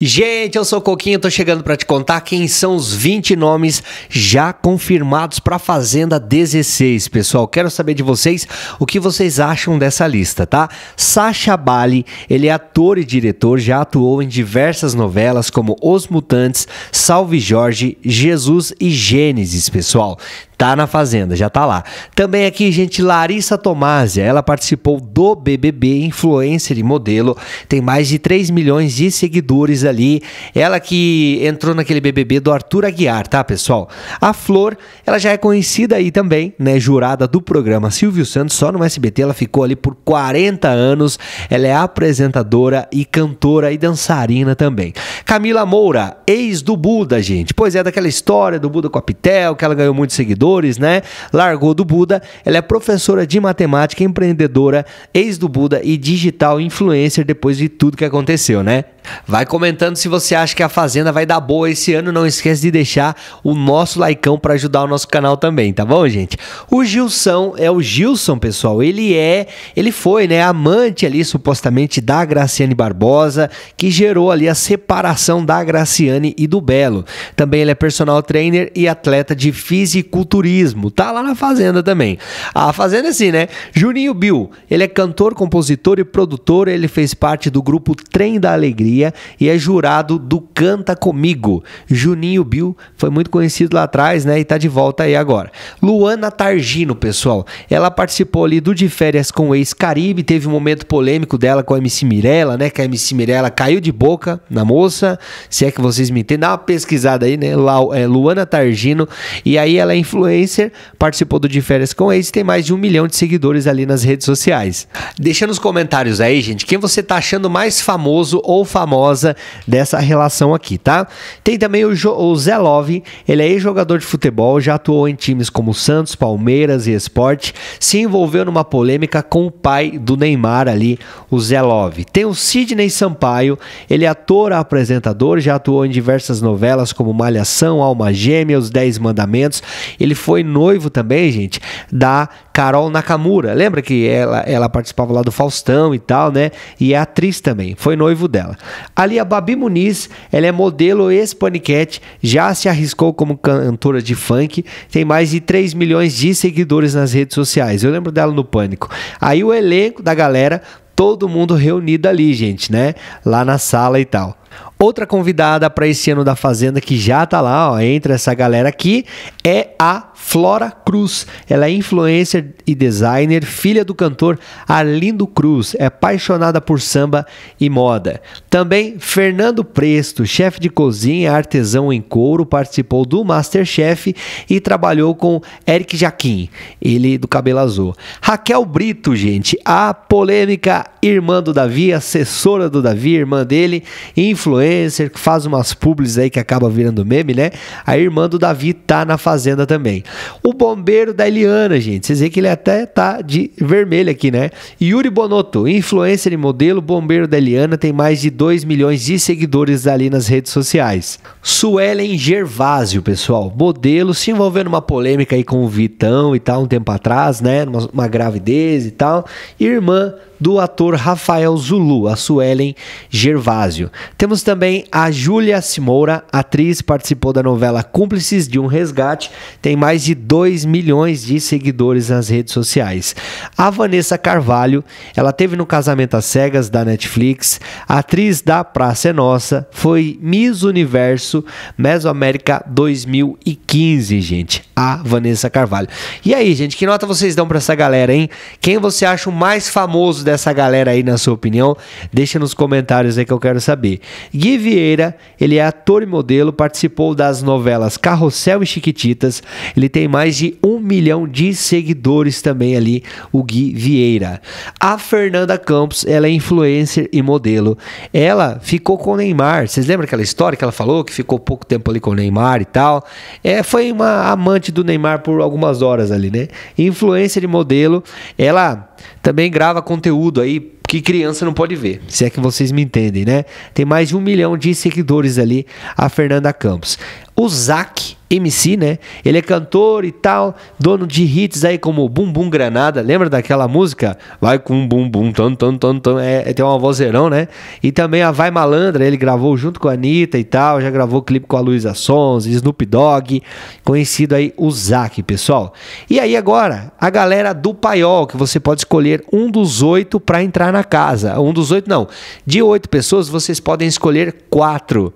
Gente, eu sou o Coquinho, tô chegando para te contar quem são os 20 nomes já confirmados para Fazenda 16, pessoal. Quero saber de vocês o que vocês acham dessa lista, tá? Sacha Bali, ele é ator e diretor, já atuou em diversas novelas como Os Mutantes, Salve Jorge, Jesus e Gênesis, pessoal. Tá na Fazenda, já tá lá. Também aqui, gente, Larissa Tomásia. Ela participou do BBB, influencer e modelo. Tem mais de 3 milhões de seguidores ali. Ela que entrou naquele BBB do Arthur Aguiar, tá, pessoal? A Flor, ela já é conhecida aí também, né? Jurada do programa Silvio Santos. Só no SBT ela ficou ali por 40 anos. Ela é apresentadora e cantora e dançarina também. Camila Moura, ex do Buda, gente. Pois é, daquela história do Buda com a Pitel, que ela ganhou muitos seguidores né? Largou do Buda. Ela é professora de matemática, empreendedora, ex do Buda e digital influencer depois de tudo que aconteceu, né? Vai comentando se você acha que a Fazenda vai dar boa esse ano. Não esquece de deixar o nosso likeão para ajudar o nosso canal também, tá bom, gente? O Gilson é o Gilson, pessoal. Ele é, ele foi, né, amante ali supostamente da Graciane Barbosa, que gerou ali a separação da Graciane e do Belo. Também ele é personal trainer e atleta de fisiculturismo. Tá lá na Fazenda também. A Fazenda, é assim, né? Juninho Bill, ele é cantor, compositor e produtor. Ele fez parte do grupo Trem da Alegria bateria e é jurado do Canta Comigo. Juninho Bill foi muito conhecido lá atrás, né? E tá de volta aí agora. Luana Targino, pessoal, ela participou ali do De Férias com o Ex-Caribe, teve um momento polêmico dela com a MC Mirella, né? Que a MC Mirella caiu de boca na moça, se é que vocês me entendem. Dá uma pesquisada aí, né? Lá, é, Luana Targino. E aí ela é influencer, participou do De Férias com o Ex, tem mais de um milhão de seguidores ali nas redes sociais. Deixa nos comentários aí, gente, quem você tá achando mais famoso ou famoso famosa dessa relação aqui, tá? Tem também o, jo o Zé Love, ele é ex-jogador de futebol, já atuou em times como Santos, Palmeiras e Esporte, se envolveu numa polêmica com o pai do Neymar ali, o Zé Love. Tem o Sidney Sampaio, ele é ator, apresentador, já atuou em diversas novelas como Malhação, Alma Gêmea, Os Dez Mandamentos. Ele foi noivo também, gente, da Carol Nakamura. Lembra que ela, ela participava lá do Faustão e tal, né? E é atriz também, foi noivo dela. Ali a Babi Muniz, ela é modelo ex-paniquete, já se arriscou como cantora de funk, tem mais de 3 milhões de seguidores nas redes sociais. Eu lembro dela no Pânico. Aí o elenco da galera todo mundo reunido ali, gente, né? Lá na sala e tal. Outra convidada para esse ano da Fazenda que já tá lá, ó, entre essa galera aqui, é a Flora Cruz. Ela é influencer e designer, filha do cantor Arlindo Cruz, é apaixonada por samba e moda. Também Fernando Presto, chefe de cozinha, artesão em couro, participou do MasterChef e trabalhou com Eric Jaquim, ele do cabelo azul. Raquel Brito, gente, a polêmica irmã do Davi, assessora do Davi, irmã dele, influencer influencer, que faz umas publis aí que acaba virando meme, né? A irmã do Davi tá na fazenda também. O bombeiro da Eliana, gente. Vocês veem que ele até tá de vermelho aqui, né? Yuri Bonotto, influencer e modelo, bombeiro da Eliana, tem mais de 2 milhões de seguidores ali nas redes sociais. Suelen Gervásio, pessoal, modelo, se envolvendo uma polêmica aí com o Vitão e tal, um tempo atrás, né? Uma, uma gravidez e tal. Irmã do ator Rafael Zulu, a Suelen Gervásio. Temos também a Júlia Simoura, atriz, participou da novela Cúmplices de um Resgate, tem mais de 2 milhões de seguidores nas redes sociais. A Vanessa Carvalho, ela teve no Casamento às Cegas da Netflix, atriz da Praça é Nossa, foi Miss Universo Mesoamérica 2015, gente. A Vanessa Carvalho. E aí, gente, que nota vocês dão para essa galera, hein? Quem você acha o mais famoso dessa galera aí, na sua opinião? Deixa nos comentários aí que eu quero saber. Gui Vieira, ele é ator e modelo, participou das novelas Carrossel e Chiquititas. Ele tem mais de um milhão de seguidores também ali, o Gui Vieira. A Fernanda Campos, ela é influencer e modelo. Ela ficou com o Neymar. Vocês lembram aquela história que ela falou que ficou pouco tempo ali com o Neymar e tal? É, foi uma amante do Neymar por algumas horas ali, né? Influencer e modelo, ela também grava conteúdo conteúdo aí que criança não pode ver. Se é que vocês me entendem, né? Tem mais de um milhão de seguidores ali, a Fernanda Campos. O Zac MC, né? Ele é cantor e tal, dono de hits aí como Bum Bum Granada, lembra daquela música? Vai com Bum Bum, tan, tan, tan, tan, é, é tem uma vozeirão, né? E também a Vai Malandra, ele gravou junto com a Anitta e tal, já gravou clipe com a Luísa Sons, Snoop Dogg, conhecido aí o Zac, pessoal. E aí agora, a galera do Paiol, que você pode escolher um dos oito para entrar na casa. Um dos oito não, de oito pessoas vocês podem escolher quatro.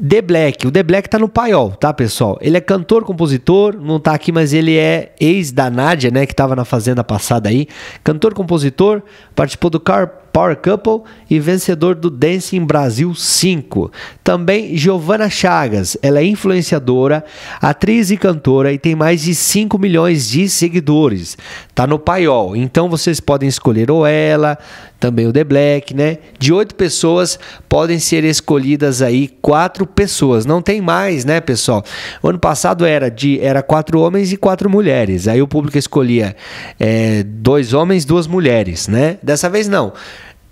The Black. O The Black tá no paiol, tá, pessoal? Ele é cantor, compositor, não tá aqui, mas ele é ex da Nádia, né, que tava na fazenda passada aí. Cantor, compositor, participou do Car Power Couple e vencedor do Dancing Brasil 5. Também Giovana Chagas, ela é influenciadora, atriz e cantora e tem mais de 5 milhões de seguidores. Tá no paiol, então vocês podem escolher ou ela, também o The Black, né? De oito pessoas podem ser escolhidas aí quatro pessoas. Não tem mais, né, pessoal? O ano passado era de era quatro homens e quatro mulheres. Aí o público escolhia é, dois homens, duas mulheres, né? Dessa vez não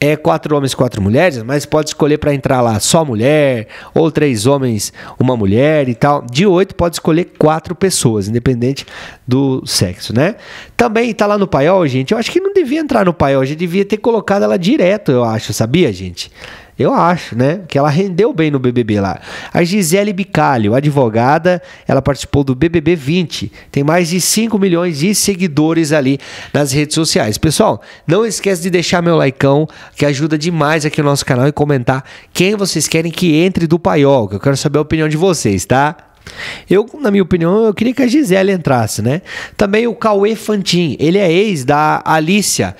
é quatro homens, quatro mulheres, mas pode escolher para entrar lá só mulher, ou três homens, uma mulher e tal. De oito pode escolher quatro pessoas, independente do sexo, né? Também tá lá no paiol, gente. Eu acho que não devia entrar no paiol, já devia ter colocado ela direto, eu acho, sabia, gente? Eu acho, né? Que ela rendeu bem no BBB lá. A Gisele Bicalho, advogada, ela participou do BBB 20. Tem mais de 5 milhões de seguidores ali nas redes sociais. Pessoal, não esquece de deixar meu likeão, que ajuda demais aqui no nosso canal, e comentar quem vocês querem que entre do paiol, que eu quero saber a opinião de vocês, tá? Eu, na minha opinião, eu queria que a Gisele entrasse, né? Também o Cauê Fantin, ele é ex da Alicia,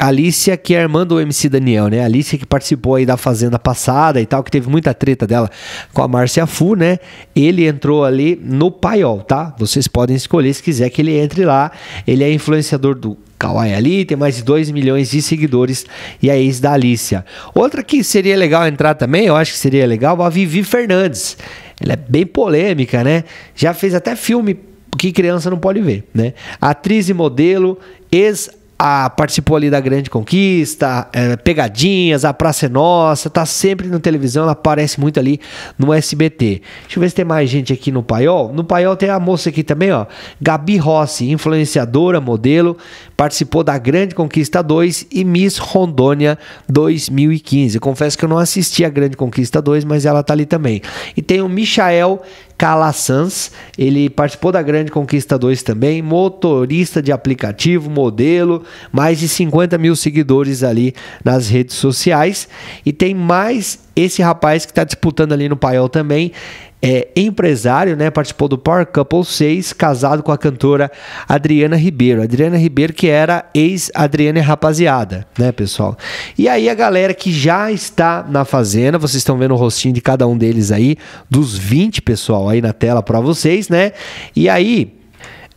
Alicia, que é irmã do MC Daniel, né? A Alicia que participou aí da Fazenda passada e tal, que teve muita treta dela com a Márcia Fu, né? Ele entrou ali no paiol, tá? Vocês podem escolher se quiser que ele entre lá. Ele é influenciador do Kawaii ali, tem mais de 2 milhões de seguidores e é ex da Alicia. Outra que seria legal entrar também, eu acho que seria legal, a Vivi Fernandes. Ela é bem polêmica, né? Já fez até filme que criança não pode ver, né? Atriz e modelo, ex a, participou ali da Grande Conquista, é, Pegadinhas, A Praça é Nossa, tá sempre na televisão, ela aparece muito ali no SBT. Deixa eu ver se tem mais gente aqui no Paiol. No Paiol tem a moça aqui também, ó, Gabi Rossi, influenciadora, modelo, participou da Grande Conquista 2 e Miss Rondônia 2015. Confesso que eu não assisti a Grande Conquista 2, mas ela tá ali também. E tem o Michael Sans, Ele participou da Grande Conquista 2 também, motorista de aplicativo, modelo, mais de 50 mil seguidores ali nas redes sociais. E tem mais esse rapaz que está disputando ali no paiol também é empresário, né? Participou do Power Couple 6, casado com a cantora Adriana Ribeiro. Adriana Ribeiro, que era ex-Adriana Rapaziada, né, pessoal? E aí a galera que já está na fazenda, vocês estão vendo o rostinho de cada um deles aí, dos 20, pessoal, aí na tela para vocês, né? E aí.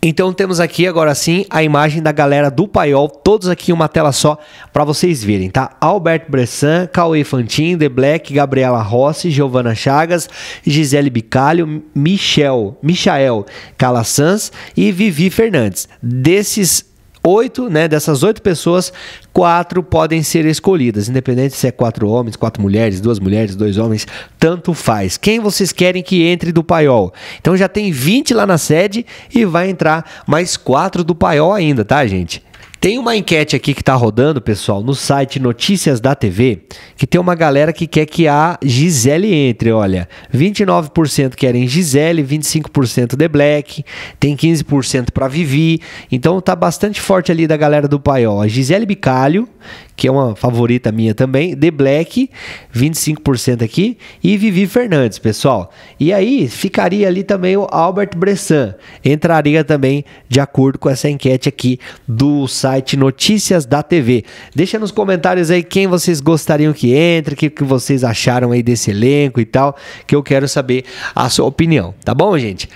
Então temos aqui agora sim a imagem da galera do Paiol, todos aqui em uma tela só para vocês verem, tá? Albert Bressan, Cauê Fantin, The Black, Gabriela Rossi, Giovana Chagas, Gisele Bicalho, Michel, Michael Calassans e Vivi Fernandes. Desses oito, né, dessas oito pessoas, quatro podem ser escolhidas, independente se é quatro homens, quatro mulheres, duas mulheres, dois homens, tanto faz. Quem vocês querem que entre do paiol? Então já tem 20 lá na sede e vai entrar mais quatro do paiol ainda, tá, gente? Tem uma enquete aqui que está rodando, pessoal, no site Notícias da TV, que tem uma galera que quer que a Gisele entre. Olha, 29% querem Gisele, 25% The Black, tem 15% para Vivi. Então tá bastante forte ali da galera do paiol. A Gisele Bicalho, que é uma favorita minha também. The Black, 25% aqui. E Vivi Fernandes, pessoal. E aí ficaria ali também o Albert Bressan. Entraria também de acordo com essa enquete aqui do site Notícias da TV. Deixa nos comentários aí quem vocês gostariam que entre, o que, que vocês acharam aí desse elenco e tal, que eu quero saber a sua opinião. Tá bom, gente?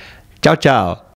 Tchau, tchau.